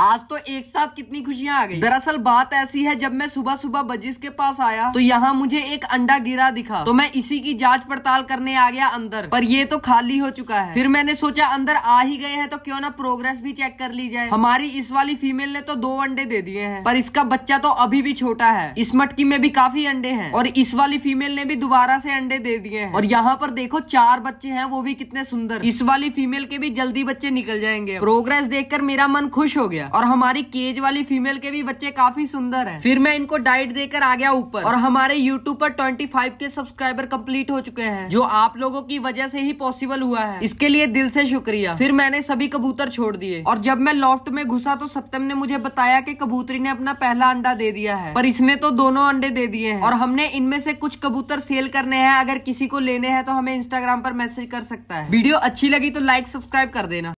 आज तो एक साथ कितनी खुशियां आ गई दरअसल बात ऐसी है जब मैं सुबह सुबह बजिस के पास आया तो यहाँ मुझे एक अंडा गिरा दिखा तो मैं इसी की जांच पड़ताल करने आ गया अंदर पर ये तो खाली हो चुका है फिर मैंने सोचा अंदर आ ही गए हैं तो क्यों ना प्रोग्रेस भी चेक कर ली जाए हमारी इस वाली फीमेल ने तो दो अंडे दे दिए हैं पर इसका बच्चा तो अभी भी छोटा है इस मटकी में भी काफी अंडे हैं और इस वाली फीमेल ने भी दोबारा से अंडे दे दिए हैं और यहाँ पर देखो चार बच्चे हैं वो भी कितने सुंदर इस वाली फीमेल के भी जल्दी बच्चे निकल जाएंगे प्रोग्रेस देखकर मेरा मन खुश हो गया और हमारी केज वाली फीमेल के भी बच्चे काफी सुंदर है फिर मैं इनको डाइट देकर आ गया ऊपर और हमारे यूट्यूब पर twenty five K subscriber complete हो चुके हैं जो आप लोगों की वजह से ही पॉसिबल हुआ है इसके लिए दिल से शुक्रिया फिर मैंने सभी कबूतर छोड़ दिए और जब मैं लॉफ्ट में घुसा तो सत्यम ने मुझे बताया की कबूतरी ने अपना पहला अंडा दे दिया है पर इसने तो दोनों अंडे दे दिए हैं और हमने इनमें से कुछ कबूतर सेल करने हैं अगर किसी को लेने हैं तो हमें इंस्टाग्राम पर मैसेज कर सकता है वीडियो अच्छी लगी तो लाइक सब्सक्राइब कर देना